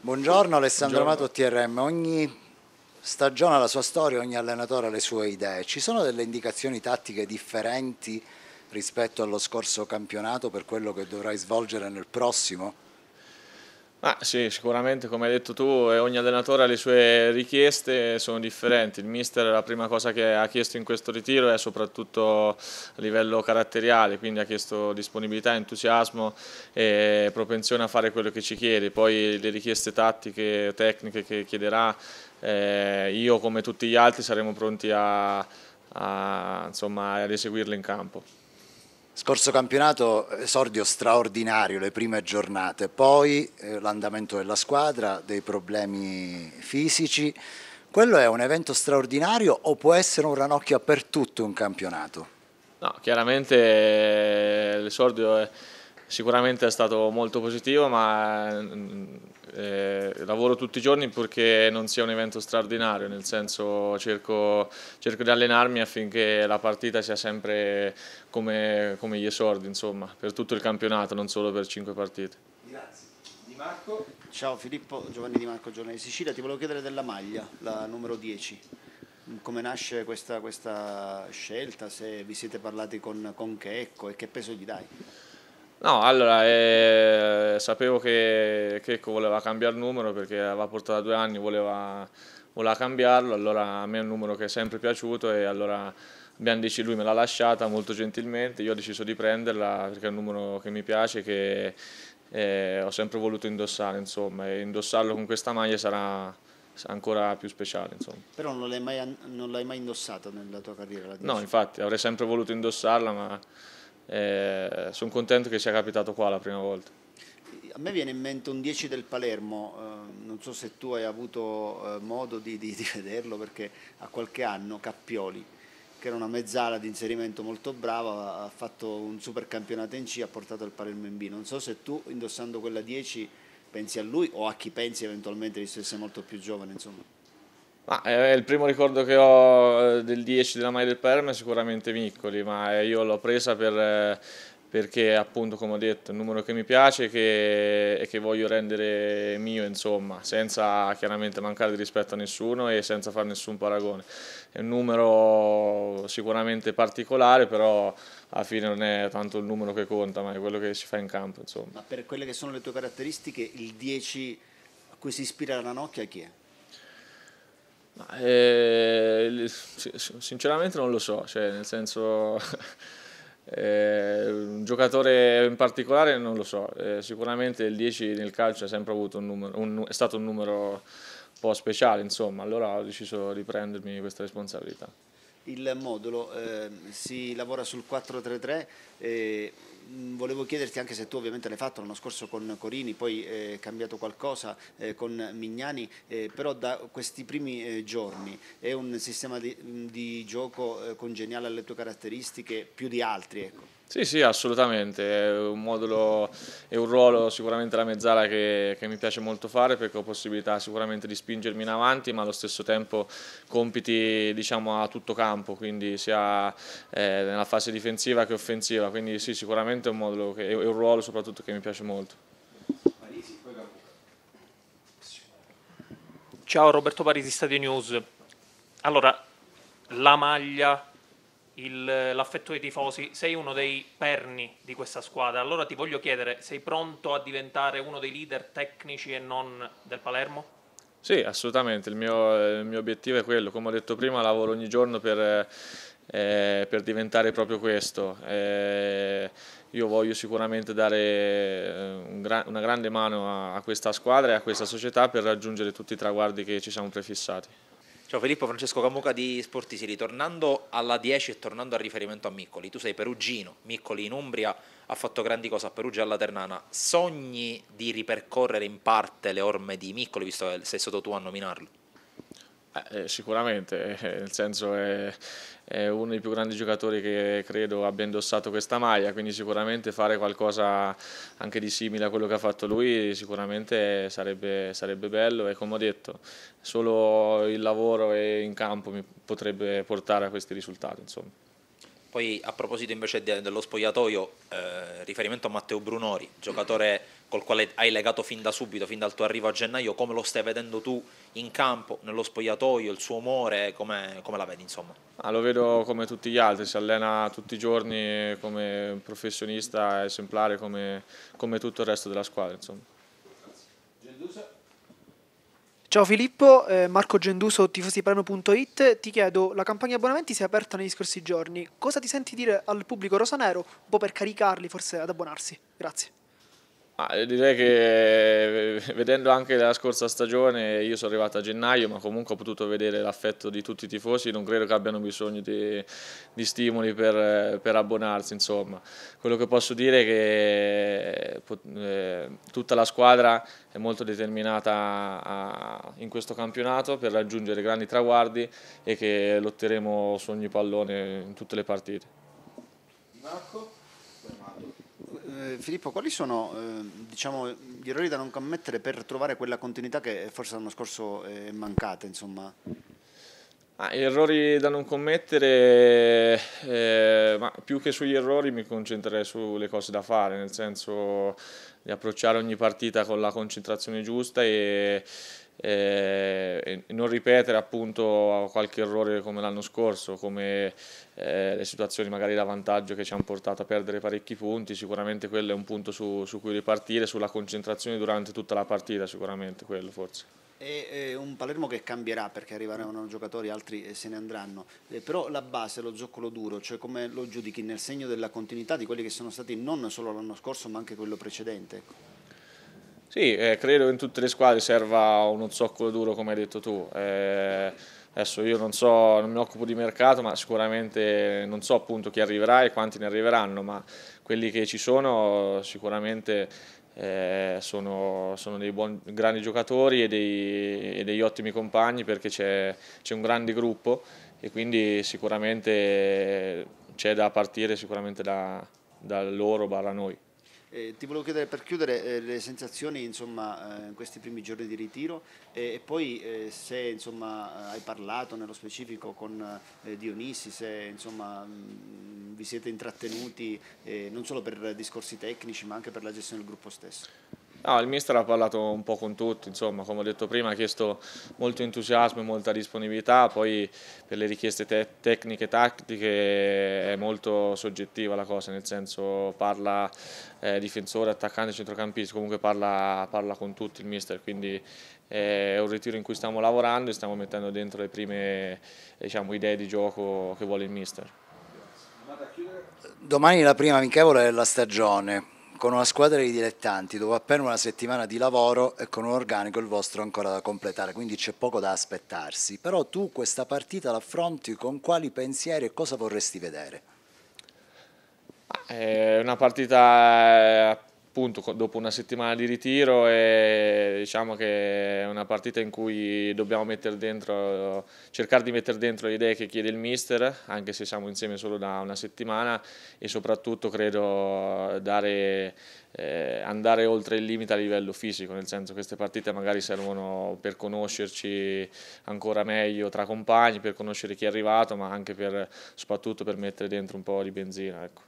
Buongiorno Alessandro Amato TRM, ogni stagione ha la sua storia, ogni allenatore ha le sue idee. Ci sono delle indicazioni tattiche differenti rispetto allo scorso campionato per quello che dovrai svolgere nel prossimo? Ah, sì, sicuramente come hai detto tu ogni allenatore ha le sue richieste, sono differenti, il mister la prima cosa che ha chiesto in questo ritiro è soprattutto a livello caratteriale, quindi ha chiesto disponibilità, entusiasmo e propensione a fare quello che ci chiede, poi le richieste tattiche, tecniche che chiederà, eh, io come tutti gli altri saremo pronti a, a, insomma, ad eseguirle in campo. Scorso campionato esordio straordinario le prime giornate, poi eh, l'andamento della squadra, dei problemi fisici. Quello è un evento straordinario o può essere un ranocchio per tutto un campionato? No, chiaramente eh, l'esordio è Sicuramente è stato molto positivo, ma eh, eh, lavoro tutti i giorni purché non sia un evento straordinario, nel senso cerco, cerco di allenarmi affinché la partita sia sempre come, come, gli esordi, insomma, per tutto il campionato, non solo per cinque partite. Grazie. Di Marco. Ciao Filippo, Giovanni Di Marco, giornale di Sicilia, ti volevo chiedere della maglia, la numero 10 come nasce questa, questa, scelta, se vi siete parlati con, con Checco e che peso gli dai? No, allora, eh, sapevo che Checco voleva cambiare il numero perché aveva portato da due anni, voleva, voleva, cambiarlo, allora a me è un numero che è sempre piaciuto e allora abbiamo deciso, lui me l'ha lasciata molto gentilmente, io ho deciso di prenderla perché è un numero che mi piace, che eh, ho sempre voluto indossare, insomma, e indossarlo con questa maglia sarà ancora più speciale. Insomma. Però non l'hai mai, mai indossata nella tua carriera? no, infatti, avrei sempre voluto indossarla, ma eh, sono contento che sia capitato qua la prima volta. A me viene in mente un 10 del Palermo, eh, non so se tu hai avuto eh, modo di, di, di, vederlo perché a qualche anno Cappioli, che era una mezzala di inserimento molto brava, ha fatto un super campionato in C, ha portato il Palermo in B. Non so se tu indossando quella 10 pensi a lui o a chi pensi eventualmente, visto che sei molto più giovane. Insomma. Ma eh, il primo ricordo che ho eh, del 10 della Mai del Perm è sicuramente Miccoli, ma eh, io l'ho presa per, eh, perché appunto come ho detto è un numero che mi piace e che, che, voglio rendere mio insomma, senza chiaramente mancare di rispetto a nessuno e senza fare nessun paragone. È un numero sicuramente particolare però alla fine non è tanto il numero che conta ma è quello che si fa in campo insomma. Ma per quelle che sono le tue caratteristiche il 10 a cui si ispira la Ranocchia chi è? Eh, sinceramente non lo so, cioè, nel senso eh, un giocatore in particolare non lo so, eh, sicuramente il 10 nel calcio è sempre avuto un numero, un, è stato un numero un po' speciale, insomma, allora ho deciso di prendermi questa responsabilità il modulo, eh, si lavora sul 433. Eh, mm, volevo chiederti anche se tu ovviamente l'hai fatto l'anno scorso con Corini, poi eh, è eh, cambiato qualcosa eh, con Mignani, eh, però da questi primi eh, giorni è un sistema di, di gioco eh, congeniale alle tue caratteristiche più di altri? Ecco. Sì, sì, assolutamente, è un modulo e un ruolo sicuramente la mezzala che, che, mi piace molto fare perché ho possibilità sicuramente di spingermi in avanti ma allo stesso tempo compiti diciamo, a tutto campo, quindi sia eh, nella fase difensiva che offensiva, quindi sì sicuramente è un, modulo che, è un ruolo soprattutto che mi piace molto. Ciao Roberto Parisi, Stadio News. Allora, la maglia l'affetto dei tifosi, sei uno dei perni di questa squadra, allora ti voglio chiedere, sei pronto a diventare uno dei leader tecnici e non del Palermo? Sì, assolutamente, il mio, il mio obiettivo è quello, come ho detto prima lavoro ogni giorno per, eh, per diventare proprio questo. Eh, io voglio sicuramente dare eh, un gra una grande mano a, a questa squadra e a questa società per raggiungere tutti i traguardi che ci siamo prefissati. Ciao Filippo, Francesco Camuca di Sportisi, ritornando alla 10 e tornando al riferimento a Miccoli, tu sei perugino, Miccoli in Umbria ha fatto grandi cose a Perugia e alla Ternana, sogni di ripercorrere in parte le orme di Miccoli, visto che sei stato tu a nominarlo? Eh, eh, sicuramente, nel senso è, è, uno dei più grandi giocatori che credo abbia indossato questa maglia, quindi sicuramente fare qualcosa anche di simile a quello che ha fatto lui sicuramente sarebbe, sarebbe bello e come ho detto solo il lavoro e in campo mi potrebbe portare a questi risultati. Insomma. Poi a proposito invece dello spogliatoio, eh, riferimento a Matteo Brunori, giocatore col quale hai legato fin da subito, fin dal tuo arrivo a gennaio, come lo stai vedendo tu in campo, nello spogliatoio, il suo umore, come, come la vedi insomma? Ah, lo vedo come tutti gli altri, si allena tutti i giorni come un professionista esemplare come, come tutto il resto della squadra. Insomma. Ciao Filippo, eh, Marco Genduso, tifosiprano.it, ti chiedo, la campagna abbonamenti si è aperta negli scorsi giorni, cosa ti senti dire al pubblico rosanero, un po' per caricarli forse ad abbonarsi? Grazie. Ah, direi che eh, vedendo anche la scorsa stagione, io sono arrivato a gennaio, ma comunque ho potuto vedere l'affetto di tutti i tifosi, non credo che abbiano bisogno di, di stimoli per, per abbonarsi. Insomma. Quello che posso dire è che eh, eh tutta la squadra è molto determinata a, in questo campionato per raggiungere grandi traguardi e che lotteremo su ogni pallone in tutte le partite. Marco? Eh, Filippo, quali sono eh, diciamo, gli errori da non commettere per trovare quella continuità che forse l'anno scorso eh, è mancata? Insomma? Ah, errori da non commettere, eh, ma più che sugli errori mi concentrerei sulle cose da fare, nel senso di approcciare ogni partita con la concentrazione giusta e eh, e non ripetere appunto qualche errore come l'anno scorso, come eh, le situazioni magari da vantaggio che ci hanno portato a perdere parecchi punti, sicuramente quello è un punto su, su cui ripartire, sulla concentrazione durante tutta la partita sicuramente quello forse. È un Palermo che cambierà perché arriveranno giocatori, altri eh, se ne andranno, eh, però la base, lo zoccolo duro, cioè come lo giudichi nel segno della continuità di quelli che sono stati non solo l'anno scorso ma anche quello precedente? Ecco? Sì, eh, credo che in tutte le squadre serva uno zoccolo duro come hai detto tu. Eh, adesso io non, so, non mi occupo di mercato, ma sicuramente non so appunto chi arriverà e quanti ne arriveranno, ma quelli che ci sono sicuramente eh, sono, sono, dei buoni, grandi giocatori e, dei, e, degli ottimi compagni perché c'è un grande gruppo e quindi sicuramente c'è da partire sicuramente da, da loro, barra noi. Eh, ti volevo chiedere per chiudere eh, le sensazioni insomma, eh, in questi primi giorni di ritiro e poi eh, se insomma, eh, hai parlato nello specifico con eh, Dionisi, se insomma, mh, mm, vi siete intrattenuti non solo per discorsi tecnici ma anche per la gestione del gruppo stesso. No, ah, il mister ha parlato un po' con tutti, insomma, come ho detto prima ha chiesto molto entusiasmo e molta disponibilità, poi per le richieste te tecniche e tattiche è molto soggettiva la cosa, nel senso parla eh, difensore, attaccante, centrocampista, comunque parla, parla, con tutti il mister, quindi è un ritiro in cui stiamo lavorando e stiamo mettendo dentro le prime diciamo, idee di gioco che vuole il mister. Domani la prima amichevole della stagione, con una squadra di dilettanti dopo appena una settimana di lavoro e con un organico il vostro ancora da completare, quindi c'è poco da aspettarsi. Però tu questa partita l'affronti con quali pensieri e cosa vorresti vedere? È eh, una partita eh, appunto dopo una settimana di ritiro e diciamo che è una partita in cui dobbiamo dentro, cercare di mettere dentro le idee che chiede il mister, anche se siamo insieme solo da una settimana e soprattutto credo dare, eh, andare oltre il limite a livello fisico, nel senso che queste partite magari servono per conoscerci ancora meglio tra compagni, per conoscere chi è arrivato, ma anche per, soprattutto per mettere dentro un po' di benzina. Ecco.